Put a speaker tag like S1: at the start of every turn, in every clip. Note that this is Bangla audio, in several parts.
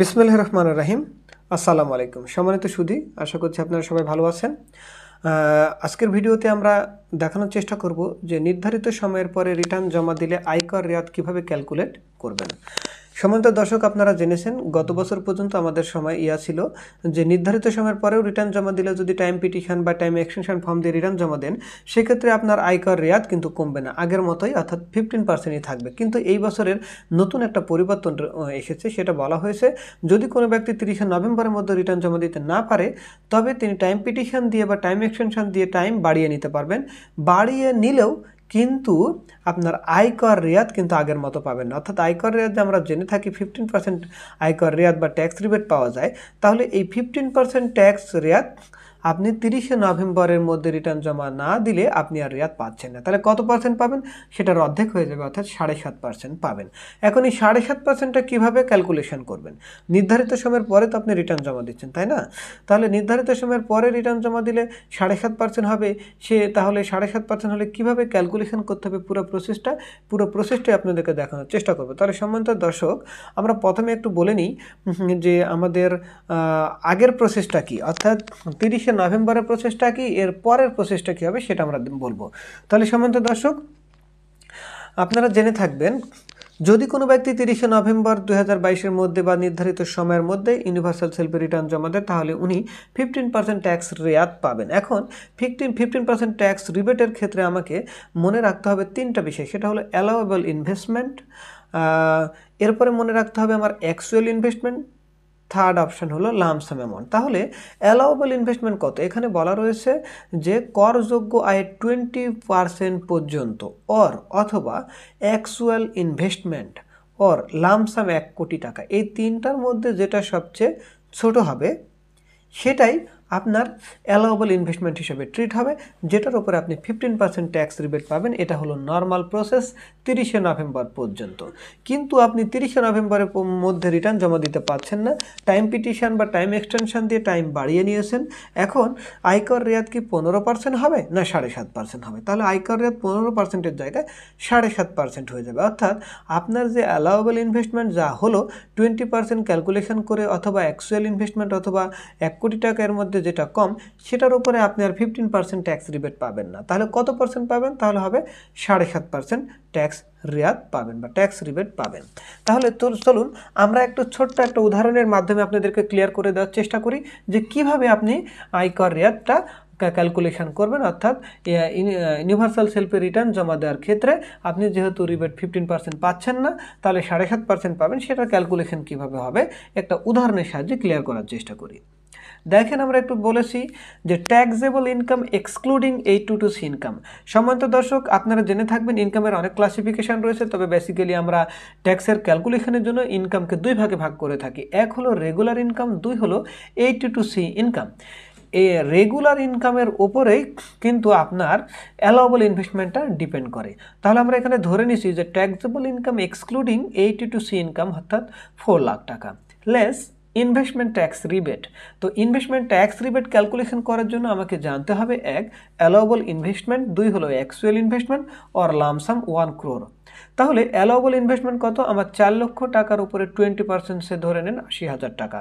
S1: বিসমুল্লাহ রহমান রাহিম আসসালামু আলাইকুম সম্মানিত সুধি আশা করছি আপনারা সবাই ভালো আছেন আজকের ভিডিওতে আমরা দেখানোর চেষ্টা করব যে নির্ধারিত সময়ের পরে রিটার্ন জমা দিলে আয়কর রেয়াত কিভাবে ক্যালকুলেট করবেন সমান্ত দর্শক আপনারা জেনেছেন গত বছর পর্যন্ত আমাদের সময় ইয়া ছিল যে নির্ধারিত সময়ের পরেও রিটার্ন জমা দিলে যদি টাইম পিটিশন বা টাইম এক্সটেনশন ফর্ম দিয়ে রিটার্ন জমা দেন সেক্ষেত্রে আপনার আয়কর রেয়াত কিন্তু কমবে না আগের মতোই অর্থাৎ ফিফটিন পার্সেন্টই থাকবে কিন্তু এই বছরের নতুন একটা পরিবর্তন এসেছে সেটা বলা হয়েছে যদি কোনো ব্যক্তি তিরিশে নভেম্বরের মধ্যে রিটার্ন জমা দিতে না পারে তবে তিনি টাইম পিটিশন দিয়ে বা টাইম এক্সটেনশন দিয়ে টাইম বাড়িয়ে নিতে পারবেন বাড়িয়ে নিলেও কিন্তু আপনার আয়কর রেয়াত কিন্তু আগের মতো পাবেন না অর্থাৎ আয়কর রেয়াত যে আমরা জেনে থাকি ফিফটিন পার্সেন্ট আয়কর রেয়াত বা ট্যাক্স রিবেট পাওয়া যায় তাহলে এই ফিফটিন পার্সেন্ট ট্যাক্স রেয়াত আপনি তিরিশে নভেম্বরের মধ্যে রিটার্ন জমা না দিলে আপনি আর রিয়াদ পাচ্ছেন না তাহলে কত পার্সেন্ট পাবেন সেটার অর্ধেক হয়ে যাবে অর্থাৎ সাড়ে সাত পার্সেন্ট পাবেন এখন এই সাড়ে সাত পার্সেন্টটা কীভাবে ক্যালকুলেশন করবেন নির্ধারিত সময়ের পরে তো আপনি রিটার্ন জমা দিচ্ছেন তাই না তাহলে নির্ধারিত সময়ের পরে রিটার্ন জমা দিলে সাড়ে সাত পার্সেন্ট হবে সে তাহলে সাড়ে সাত পার্সেন্ট হলে কীভাবে ক্যালকুলেশন করতে হবে পুরো প্রসেসটা পুরো প্রসেসটাই আপনাদেরকে দেখানোর চেষ্টা করবো তাহলে সম্মানিত দর্শক আমরা প্রথমে একটু বলে নিই যে আমাদের আগের প্রসেসটা কি অর্থাৎ তিরিশ চব্বিশে নভেম্বরের প্রচেষ্টা কি এর পরের প্রচেষ্টা কী হবে সেটা আমরা বলবো তাহলে সম্মানিত দর্শক আপনারা জেনে থাকবেন যদি কোনো ব্যক্তি তিরিশে নভেম্বর দু হাজার মধ্যে বা নির্ধারিত সময়ের মধ্যে ইউনিভার্সাল সেলফি রিটার্ন জমা দেয় তাহলে উনি ফিফটিন পার্সেন্ট ট্যাক্স রেয়াত পাবেন এখন ফিফটিন ফিফটিন পার্সেন্ট ট্যাক্স রিবেটের ক্ষেত্রে আমাকে মনে রাখতে হবে তিনটা বিষয় সেটা হলো অ্যালাওয়েবল ইনভেস্টমেন্ট এরপরে মনে রাখতে হবে আমার অ্যাকচুয়াল ইনভেস্টমেন্ট থার্ড অপশান হলো লামসাম অ্যামাউন্ট তাহলে অ্যালাউবল ইনভেস্টমেন্ট কত এখানে বলা রয়েছে যে করযোগ্য আয়ের টোয়েন্টি পার্সেন্ট পর্যন্ত অর অথবা অ্যাকচুয়াল ইনভেস্টমেন্ট অর লামসাম এক কোটি টাকা এই তিনটার মধ্যে যেটা সবচেয়ে ছোট হবে সেটাই আপনার অ্যালাউবল ইনভেস্টমেন্ট হিসেবে ট্রিট হবে যেটার উপরে আপনি ফিফটিন পার্সেন্ট ট্যাক্স রিবেট পাবেন এটা হলো নর্মাল প্রসেস তিরিশে নভেম্বর পর্যন্ত কিন্তু আপনি তিরিশে নভেম্বরের মধ্যে রিটার্ন জমা দিতে পারছেন না টাইম পিটিশন বা টাইম এক্সটেনশন দিয়ে টাইম বাড়িয়ে নিয়েছেন এখন আয়কর রেয়াত কি পনেরো পার্সেন্ট হবে না সাড়ে সাত পার্সেন্ট হবে তাহলে আয়কর রেয়াত পনেরো পার্সেন্টের জায়গায় সাড়ে সাত পার্সেন্ট হয়ে যাবে অর্থাৎ আপনার যে অ্যালাউবল ইনভেস্টমেন্ট যা হলো টোয়েন্টি পার্সেন্ট ক্যালকুলেশন করে অথবা অ্যাকচুয়াল ইনভেস্টমেন্ট অথবা এক কোটি টাকার মধ্যে মধ্যে যেটা কম সেটার উপরে আপনি আর ফিফটিন পার্সেন্ট ট্যাক্স রিবেট পাবেন না তাহলে কত পার্সেন্ট পাবেন তাহলে হবে সাড়ে সাত পার্সেন্ট ট্যাক্স রেয়াত পাবেন বা ট্যাক্স রিবেট পাবেন তাহলে তো চলুন আমরা একটু ছোট্ট একটা উদাহরণের মাধ্যমে আপনাদেরকে ক্লিয়ার করে দেওয়ার চেষ্টা করি যে কিভাবে আপনি আয়কর রেয়াতটা ক্যালকুলেশন করবেন অর্থাৎ ইউনিভার্সাল সেলফে রিটার্ন জমা দেওয়ার ক্ষেত্রে আপনি যেহেতু রিবেট ফিফটিন পার্সেন্ট পাচ্ছেন না তাহলে সাড়ে সাত পার্সেন্ট পাবেন সেটার ক্যালকুলেশন কীভাবে হবে একটা উদাহরণের সাহায্যে ক্লিয়ার করার চেষ্টা করি দেখেন আমরা একটু বলেছি যে ট্যাক্সেবল ইনকাম এক্সক্লুডিং এই টু টু সি ইনকাম সম্মানিত দর্শক আপনারা জেনে থাকবেন ইনকামের অনেক ক্লাসিফিকেশান রয়েছে তবে বেসিক্যালি আমরা ট্যাক্সের ক্যালকুলেশনের জন্য ইনকামকে দুই ভাগে ভাগ করে থাকি এক হলো রেগুলার ইনকাম দুই হলো এই টু টু সি ইনকাম এ রেগুলার ইনকামের ওপরেই কিন্তু আপনার অ্যালাওয়েবল ইনভেস্টমেন্টটা ডিপেন্ড করে তাহলে আমরা এখানে ধরে নিছি যে taxable income excluding eighty two C income অর্থাৎ ফোর লাখ টাকা লেস ইনভেস্টমেন্ট ট্যাক্স রিবেট তো ইনভেস্টমেন্ট ট্যাক্স রিবেট ক্যালকুলেশন করার জন্য আমাকে জানতে হবে এক অ্যালাউবল ইনভেস্টমেন্ট দুই হলো actual investment or lump sum ক্রোর তাহলে অ্যালাউবল ইনভেস্টমেন্ট কত আমার চার লক্ষ টাকার উপরে টোয়েন্টি পার্সেন্ট সে ধরে নেন আশি হাজার টাকা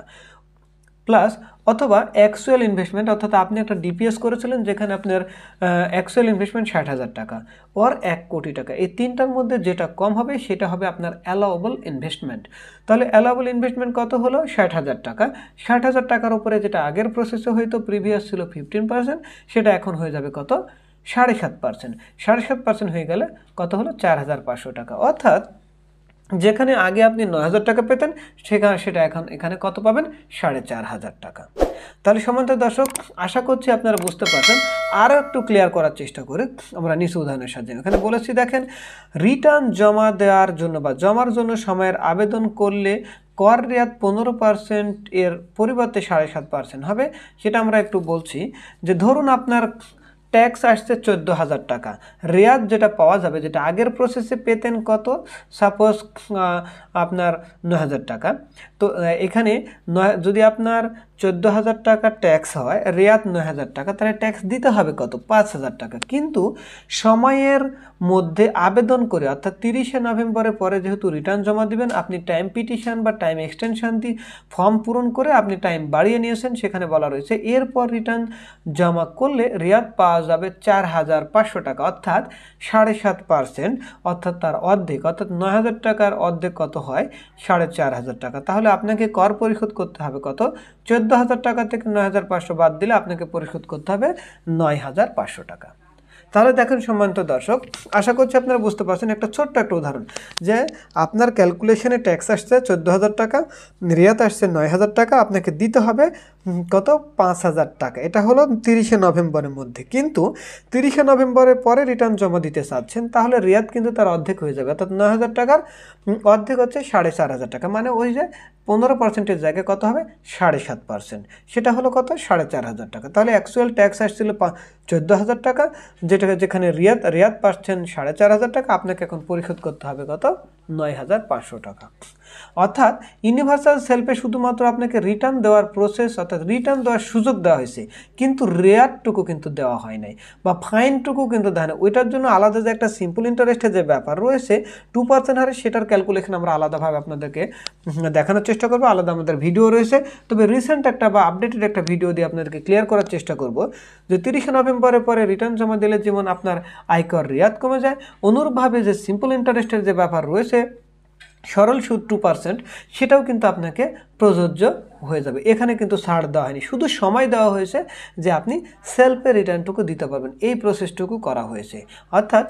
S1: প্লাস অথবা অ্যাকচুয়াল ইনভেস্টমেন্ট অর্থাৎ আপনি একটা ডিপিএস করেছিলেন যেখানে আপনার অ্যাকচুয়াল ইনভেস্টমেন্ট ষাট হাজার টাকা অর এক কোটি টাকা এই তিনটার মধ্যে যেটা কম হবে সেটা হবে আপনার অ্যালাওয়েবল ইনভেস্টমেন্ট তাহলে অ্যালাওয়েবল ইনভেস্টমেন্ট কত হলো ষাট হাজার টাকা ষাট হাজার টাকার উপরে যেটা আগের প্রসেসে হয়তো প্রিভিয়াস ছিল ফিফটিন পার্সেন্ট সেটা এখন হয়ে যাবে কত সাড়ে সাত পার্সেন্ট সাড়ে সাত পার্সেন্ট হয়ে গেলে কত হলো চার হাজার পাঁচশো টাকা অর্থাৎ যেখানে আগে আপনি নয় হাজার টাকা পেতেন সেখানে সেটা এখন এখানে কত পাবেন সাড়ে চার হাজার টাকা তাহলে সমান্ত দর্শক আশা করছি আপনারা বুঝতে পারছেন আরও একটু ক্লিয়ার করার চেষ্টা করে আমরা নিচু উদাহরণের সাহায্যে এখানে বলেছি দেখেন রিটার্ন জমা দেওয়ার জন্য বা জমার জন্য সময়ের আবেদন করলে কর রেয়াত পনেরো পার্সেন্ট এর পরিবর্তে সাড়ে সাত পার্সেন্ট হবে সেটা আমরা একটু বলছি যে ধরুন আপনার ট্যাক্স আসছে চোদ্দো হাজার টাকা রেয়াত যেটা পাওয়া যাবে যেটা আগের প্রসেসে পেতেন কত সাপোজ আপনার ন হাজার টাকা তো এখানে যদি আপনার চোদ্দ হাজার টাকা ট্যাক্স হয় রেয়াত নয় হাজার টাকা তাহলে ট্যাক্স দিতে হবে কত পাঁচ হাজার টাকা কিন্তু সময়ের মধ্যে আবেদন করে অর্থাৎ তিরিশে নভেম্বরের পরে যেহেতু রিটার্ন জমা দিবেন আপনি টাইম পিটিশন বা টাইম এক্সটেনশন দিয়ে ফর্ম পূরণ করে আপনি টাইম বাড়িয়ে নিয়েছেন সেখানে বলা রয়েছে এরপর রিটার্ন জমা করলে রেয়াত পাওয়া যাবে চার হাজার পাঁচশো টাকা অর্থাৎ সাড়ে সাত পার্সেন্ট অর্থাৎ তার অর্ধেক অর্থাৎ নয় হাজার টাকার অর্ধেক কত হয় সাড়ে চার হাজার টাকা তাহলে আপনাকে কর পরিশোধ করতে হবে কত চোদ্দ চোদ্দো হাজার টাকা থেকে নয় হাজার পাঁচশো বাদ দিলে আপনাকে পরিশোধ করতে হবে নয় হাজার পাঁচশো টাকা তাহলে দেখেন সম্মানিত দর্শক আশা করছি আপনারা বুঝতে পারছেন একটা ছোট্ট একটা উদাহরণ যে আপনার ক্যালকুলেশনে ট্যাক্স আসছে চোদ্দো হাজার টাকা রিয়াত আসছে নয় হাজার টাকা আপনাকে দিতে হবে কত পাঁচ হাজার টাকা এটা হলো তিরিশে নভেম্বরের মধ্যে কিন্তু তিরিশে নভেম্বরের পরে রিটার্ন জমা দিতে চাচ্ছেন তাহলে রিয়াদ কিন্তু তার অর্ধেক হয়ে যাবে অর্থাৎ নয় হাজার টাকার অর্ধেক হচ্ছে সাড়ে চার হাজার টাকা মানে ওই যে পনেরো পার্সেন্টের জায়গায় কত হবে সাড়ে সাত পার্সেন্ট সেটা হলো কত সাড়ে চার হাজার টাকা তাহলে অ্যাকচুয়াল ট্যাক্স আসছিল চোদ্দো হাজার টাকা যেটা যেখানে রিয়াদ রিয়াদ পাচ্ছেন সাড়ে চার হাজার টাকা আপনাকে এখন পরিশোধ করতে হবে কত নয় হাজার পাঁচশো টাকা অর্থাৎ ইউনিভার্সাল সেলফে শুধুমাত্র আপনাকে রিটার্ন দেওয়ার প্রসেস অর্থাৎ রিটার্ন দেওয়ার সুযোগ দেওয়া হয়েছে কিন্তু রেয়ারটুকু কিন্তু দেওয়া হয় নাই বা ফাইনটুকু কিন্তু দেয় না ওইটার জন্য আলাদা যে একটা সিম্পল ইন্টারেস্টের যে ব্যাপার রয়েছে টু পার্সেন্ট হারে সেটার ক্যালকুলেশন আমরা আলাদাভাবে আপনাদেরকে দেখানোর চেষ্টা করবো আলাদা আমাদের ভিডিও রয়েছে তবে রিসেন্ট একটা বা আপডেটেড একটা ভিডিও দিয়ে আপনাদেরকে ক্লিয়ার করার চেষ্টা করব যে তিরিশে নভেম্বরের পরে রিটার্ন জমা দিলে যেমন আপনার আয়কর রেয়াত কমে যায় অনুরূপভাবে যে সিম্পল ইন্টারেস্টের যে ব্যাপার রয়েছে সরল সুদ টু পার্সেন্ট সেটাও কিন্তু আপনাকে প্রযোজ্য হয়ে যাবে এখানে কিন্তু ছাড় দেওয়া হয়নি শুধু সময় দেওয়া হয়েছে যে আপনি সেলফে রিটার্নটুকু দিতে পারবেন এই প্রসেসটুকু করা হয়েছে অর্থাৎ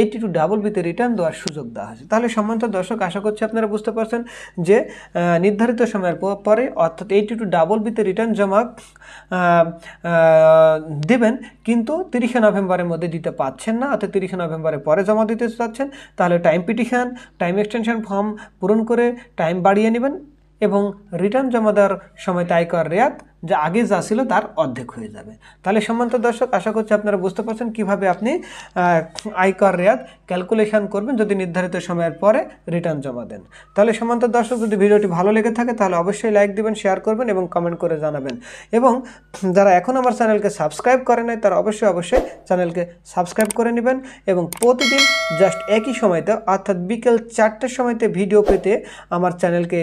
S1: এইটি টু ডাবল বিতে রিটার্ন দেওয়ার সুযোগ দেওয়া হয়েছে তাহলে সম্মানিত দর্শক আশা করছি আপনারা বুঝতে পারছেন যে নির্ধারিত সময়ের পরে অর্থাৎ এইটি টু ডাবল বিতে রিটার্ন জমা দেবেন কিন্তু তিরিশে নভেম্বরের মধ্যে দিতে পাচ্ছেন না অর্থাৎ তিরিশে নভেম্বরের পরে জমা দিতে চাচ্ছেন তাহলে time petition time extension form পূরণ করে টাইম বাড়িয়ে নেবেন এবং রিটার্ন জমা দেওয়ার সময় তাই কর রেয়াত যা আগে যা ছিল তার অর্ধেক হয়ে যাবে তাহলে সম্মান্ত দর্শক আশা করছি আপনারা বুঝতে পারছেন কিভাবে আপনি আয়কর রেয়াত ক্যালকুলেশান করবেন যদি নির্ধারিত সময়ের পরে রিটার্ন জমা দেন তাহলে সম্মান্ত দর্শক যদি ভিডিওটি ভালো লেগে থাকে তাহলে অবশ্যই লাইক দিবেন শেয়ার করবেন এবং কমেন্ট করে জানাবেন এবং যারা এখন আমার চ্যানেলকে সাবস্ক্রাইব করে নাই তারা অবশ্যই অবশ্যই চ্যানেলকে সাবস্ক্রাইব করে নেবেন এবং প্রতিদিন জাস্ট একই সময়তে অর্থাৎ বিকেল চারটের সময়তে ভিডিও পেতে আমার চ্যানেলকে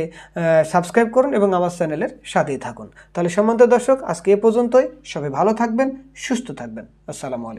S1: সাবস্ক্রাইব করুন এবং আমার চ্যানেলের সাথেই থাকুন তাহলে সম্মানিত দর্শক আজকে এ পর্যন্তই সবাই ভালো থাকবেন সুস্থ থাকবেন আসসালামু আলাইকুম